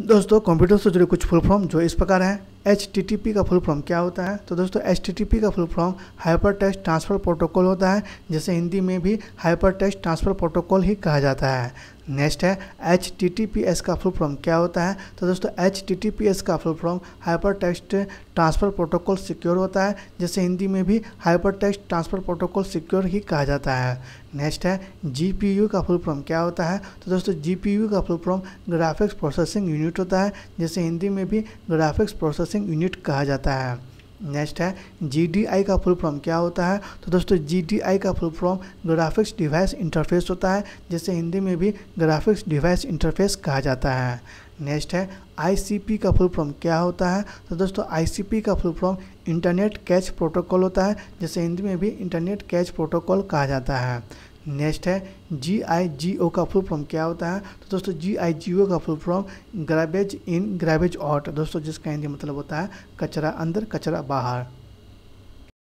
दोस्तों कंप्यूटर से जुड़े कुछ फुल फॉर्म जो इस प्रकार हैं एच का फुल फॉर्म क्या होता है तो दोस्तों एच का full form hyper text transfer protocol होता है जैसे हिंदी में भी हाइपर टेक्स्ट ट्रांसफर प्रोटोकॉल ही कहा जाता है नेक्स्ट है H T T P S का फुल फॉर्म क्या होता है तो दोस्तों H T T P S का full form hyper text transfer protocol secure होता है जैसे हिंदी में भी hyper text transfer protocol secure ही कहा जाता है नेक्स्ट है जी पी यू का फुल फॉर्म क्या होता है तो दोस्तों जी पी यू का full form graphics processing unit होता है जैसे हिंदी में भी ग्राफिक्स प्रोसेसिंग यूनिट कहा जाता है नेक्स्ट है जी का फुल फॉर्म क्या होता है तो दोस्तों जी का full form graphics device interface होता है जिसे हिंदी में भी ग्राफिक्स डिवाइस इंटरफेस कहा जाता है नेक्स्ट है आई का फुल फॉर्म क्या होता है तो दोस्तों आई का full form internet cache protocol होता है जिसे हिंदी में भी इंटरनेट कैच प्रोटोकॉल कहा जाता है नेक्स्ट है जी आई जी ओ का फुल फॉर्म क्या होता है तो दोस्तों जी आई जी ओ का full form garbage in garbage out दोस्तों जिसका हिंदी मतलब होता है कचरा अंदर कचरा बाहर